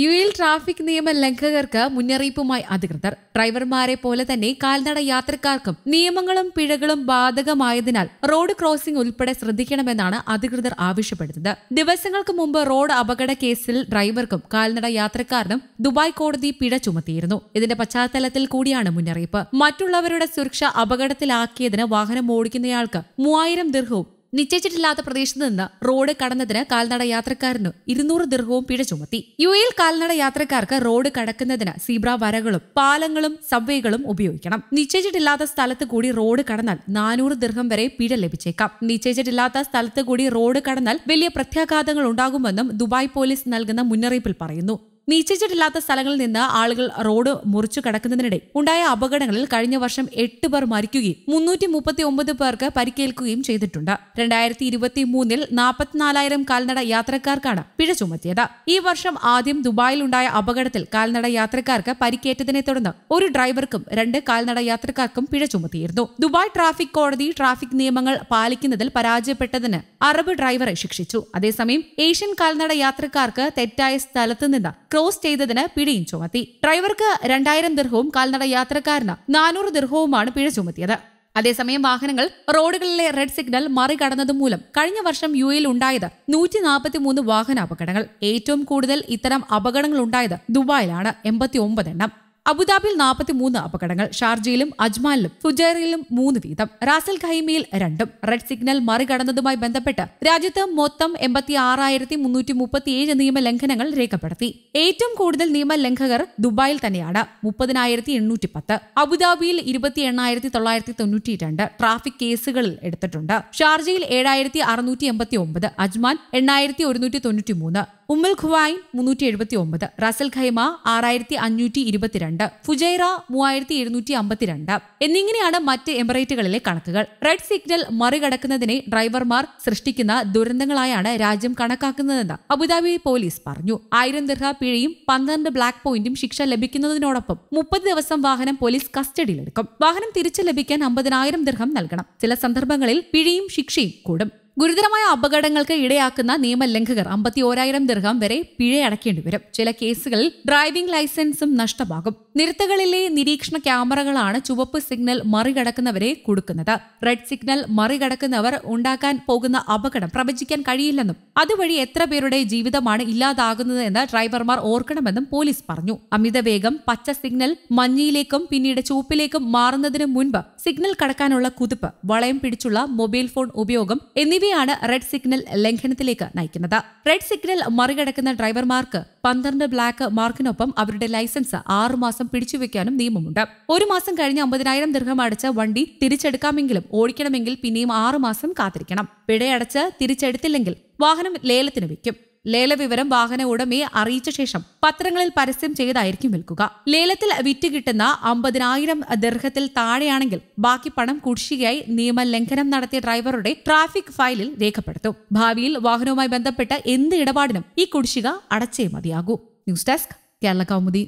U L traffic നിയമ ലംഘകർക്ക് മുന്നറിയിപ്പുമായി അധികൃതർ ഡ്രൈവർമാരെ പോലെ തന്നെ കാൽനട യാത്രക്കാർക്കും നിയമങ്ങളും പിഴകളും ബാധകമായതിനാൽ റോഡ് ക്രോസിംഗ് ഉൾപ്പെടെ ശ്രദ്ധിക്കണമെന്നാണ് അധികൃതർ ആവശ്യപ്പെടുന്നത് ദിവസങ്ങൾക്ക് മുമ്പ് റോഡ് അപകട കേസിൽ ഡ്രൈവർക്കും കാൽനട യാത്രക്കാരനും ദുബായ് കോടതി പിഴ ചുമത്തിയിരുന്നു ഇതിന്റെ പശ്ചാത്തലത്തിൽ കൂടിയാണ് മുന്നറിയിപ്പ് മറ്റുള്ളവരുടെ സുരക്ഷ അപകടത്തിലാക്കിയതിന് വാഹനം ഓടിക്കുന്നയാൾക്ക് മൂവായിരം ദീർഘവും നിശ്ചയിച്ചിട്ടില്ലാത്ത പ്രദേശത്ത് നിന്ന് റോഡ് കടന്നതിന് കാൽനട യാത്രക്കാരന് ഇരുന്നൂറ് ദീർഘവും പിഴ ചുമത്തി യു എയിൽ കാൽനട യാത്രക്കാർക്ക് റോഡ് കടക്കുന്നതിന് സീബ്ര വരകളും പാലങ്ങളും സബ്വേകളും ഉപയോഗിക്കണം നിശ്ചയിച്ചിട്ടില്ലാത്ത സ്ഥലത്ത് കൂടി റോഡ് കടന്നാൽ നാനൂറ് ദീർഘം വരെ പിഴ ലഭിച്ചേക്കാം നിശ്ചയിച്ചിട്ടില്ലാത്ത സ്ഥലത്ത് കൂടി റോഡ് കടന്നാൽ വലിയ പ്രത്യാഘാതങ്ങൾ ഉണ്ടാകുമെന്നും ദുബായ് പോലീസ് നൽകുന്ന മുന്നറിയിപ്പിൽ പറയുന്നു നിശ്ചയിച്ചിട്ടില്ലാത്ത സ്ഥലങ്ങളിൽ നിന്ന് ആളുകൾ റോഡ് മുറിച്ചു കടക്കുന്നതിനിടെ ഉണ്ടായ അപകടങ്ങളിൽ കഴിഞ്ഞ വർഷം എട്ട് പേർ മരിക്കുകയും മുന്നൂറ്റി മുപ്പത്തി ഒമ്പത് പേർക്ക് പരിക്കേൽക്കുകയും ചെയ്തിട്ടുണ്ട് രണ്ടായിരത്തി ഇരുപത്തി മൂന്നിൽ നാൽപ്പത്തിനാലായിരം കാൽനട യാത്രക്കാർക്കാണ് പിഴ ചുമത്തിയത് ഈ വർഷം ആദ്യം ദുബായിൽ ഉണ്ടായ അപകടത്തിൽ കാൽനട യാത്രക്കാർക്ക് പരിക്കേറ്റതിനെ തുടർന്ന് ഒരു ഡ്രൈവർക്കും രണ്ട് കാൽനട യാത്രക്കാർക്കും പിഴ ചുമത്തിയിരുന്നു ദുബായ് ട്രാഫിക് കോടതി ട്രാഫിക് നിയമങ്ങൾ പാലിക്കുന്നതിൽ പരാജയപ്പെട്ടതിന് അറബ് ഡ്രൈവറെ ശിക്ഷിച്ചു അതേസമയം ഏഷ്യൻ കാൽനട യാത്രക്കാർക്ക് തെറ്റായ സ്ഥലത്ത് നിന്ന് ക്രോസ് ചെയ്തതിന് പിടിയും ചുമത്തി ഡ്രൈവർക്ക് രണ്ടായിരം ദിർഹവും കാൽനട യാത്രക്കാരന് നാനൂറ് ദീർഘവുമാണ് പിഴ ചുമത്തിയത് അതേസമയം വാഹനങ്ങൾ റോഡുകളിലെ റെഡ് സിഗ്നൽ മറികടന്നതുമൂലം കഴിഞ്ഞ വർഷം യു എയിൽ ഉണ്ടായത് നൂറ്റി നാൽപ്പത്തിമൂന്ന് വാഹനാപകടങ്ങൾ ഏറ്റവും കൂടുതൽ ഇത്തരം അപകടങ്ങൾ ഉണ്ടായത് ദുബായിലാണ് എൺപത്തി ഒമ്പത് എണ്ണം അബുദാബിയിൽ നാൽപ്പത്തി മൂന്ന് അപകടങ്ങൾ ഷാർജയിലും അജ്മാലിലും ഫുജൈറിലും മൂന്ന് വീതം റാസൽ ഖൈമയിൽ രണ്ടും റെഡ് സിഗ്നൽ മറികടന്നതുമായി ബന്ധപ്പെട്ട് രാജ്യത്ത് മൊത്തം എൺപത്തി ആറായിരത്തി മുന്നൂറ്റി മുപ്പത്തിയേഴ് നിയമലംഘനങ്ങൾ രേഖപ്പെടുത്തി ഏറ്റവും കൂടുതൽ നിയമലംഘകർ ദുബായിൽ തന്നെയാണ് മുപ്പതിനായിരത്തി എണ്ണൂറ്റി പത്ത് അബുദാബിയിൽ ഇരുപത്തി എണ്ണായിരത്തി തൊള്ളായിരത്തി തൊണ്ണൂറ്റി രണ്ട് ട്രാഫിക് കേസുകളിൽ എടുത്തിട്ടുണ്ട് ഷാർജയിൽ ഏഴായിരത്തി അറുന്നൂറ്റി എൺപത്തി ഒമ്പത് അജ്മാൻ എണ്ണായിരത്തി ഒരുന്നൂറ്റി തൊണ്ണൂറ്റി മൂന്ന് ഉമ്മുൽ ഖുവായിൻ മുന്നൂറ്റി എഴുപത്തി ഒമ്പത് റസൽ ഖൈമ ആറായിരത്തി അഞ്ഞൂറ്റി ഇരുപത്തിരണ്ട് ഫുജൈറ മൂവായിരത്തി എഴുന്നൂറ്റി അമ്പത്തിരണ്ട് എന്നിങ്ങനെയാണ് മറ്റ് എമിറേറ്റുകളിലെ കണക്കുകൾ റെഡ് സിഗ്നൽ മറികടക്കുന്നതിനെ ഡ്രൈവർമാർ സൃഷ്ടിക്കുന്ന ദുരന്തങ്ങളായാണ് രാജ്യം കണക്കാക്കുന്നതെന്ന് അബുദാബി പോലീസ് പറഞ്ഞു ആയിരം ദിർഹ പിഴയും പന്ത്രണ്ട് ബ്ലാക്ക് പോയിന്റും ശിക്ഷ ലഭിക്കുന്നതിനോടൊപ്പം മുപ്പത് ദിവസം വാഹനം പോലീസ് കസ്റ്റഡിയിലെടുക്കും വാഹനം തിരിച്ചു ലഭിക്കാൻ അമ്പതിനായിരം ദിർഹം നൽകണം ചില സന്ദർഭങ്ങളിൽ പിഴയും ശിക്ഷയും കൂടും ഗുരുതരമായ അപകടങ്ങൾക്ക് ഇടയാക്കുന്ന നിയമലംഘകർ അമ്പത്തി ഓരായിരം ദീർഘം വരെ പിഴയടക്കേണ്ടി വരും ചില കേസുകളിൽ ഡ്രൈവിംഗ് ലൈസൻസും നഷ്ടമാകും നിരത്തുകളിലെ നിരീക്ഷണ ക്യാമറകളാണ് ചുവപ്പ് സിഗ്നൽ മറികടക്കുന്നവരെ കൊടുക്കുന്നത് റെഡ് സിഗ്നൽ മറികടക്കുന്നവർ ഉണ്ടാക്കാൻ പോകുന്ന അപകടം പ്രവചിക്കാൻ കഴിയില്ലെന്നും അതുവഴി എത്ര പേരുടെ ജീവിതമാണ് ഇല്ലാതാകുന്നതെന്ന് ഡ്രൈവർമാർ ഓർക്കണമെന്നും പോലീസ് പറഞ്ഞു അമിതവേഗം പച്ച സിഗ്നൽ മഞ്ഞയിലേക്കും പിന്നീട് ചുവപ്പിലേക്കും മാറുന്നതിന് മുൻപ് സിഗ്നൽ കടക്കാനുള്ള കുതിപ്പ് വളയം പിടിച്ചുള്ള മൊബൈൽ ഫോൺ ഉപയോഗം എന്നിവയാണ് റെഡ് സിഗ്നൽ ലംഘനത്തിലേക്ക് നയിക്കുന്നത് റെഡ് സിഗ്നൽ മറികടക്കുന്ന ഡ്രൈവർമാർക്ക് പന്ത്രണ്ട് ബ്ലാക്ക് മാർക്കിനൊപ്പം അവരുടെ ലൈസൻസ് ആറുമാസം പിടിച്ചുവെക്കാനും നിയമമുണ്ട് ഒരു മാസം കഴിഞ്ഞ് അമ്പതിനായിരം ദീർഘം അടച്ച വണ്ടി തിരിച്ചെടുക്കാമെങ്കിലും ഓടിക്കണമെങ്കിൽ പിന്നെയും ആറുമാസം കാത്തിരിക്കണം പിഴയടച്ച് തിരിച്ചെടുത്തില്ലെങ്കിൽ വാഹനം ലേലത്തിന് വയ്ക്കും ലേലവിവരം വാഹന ഉടമയെ അറിയിച്ച ശേഷം പത്രങ്ങളിൽ പരസ്യം ചെയ്തായിരിക്കും വിൽക്കുക ലേലത്തിൽ വിറ്റ് കിട്ടുന്ന അമ്പതിനായിരം ദീർഘത്തിൽ താഴെയാണെങ്കിൽ ബാക്കി പണം കുടിശ്ശികയായി നിയമലംഘനം നടത്തിയ ഡ്രൈവറുടെ ട്രാഫിക് ഫയലിൽ രേഖപ്പെടുത്തും ഭാവിയിൽ വാഹനവുമായി ബന്ധപ്പെട്ട എന്ത് ഇടപാടിനും ഈ കുടിശ്ശിക അടച്ചേ മതിയാകൂ ന്യൂസ് ഡെസ്ക് കേരള കൗമുദി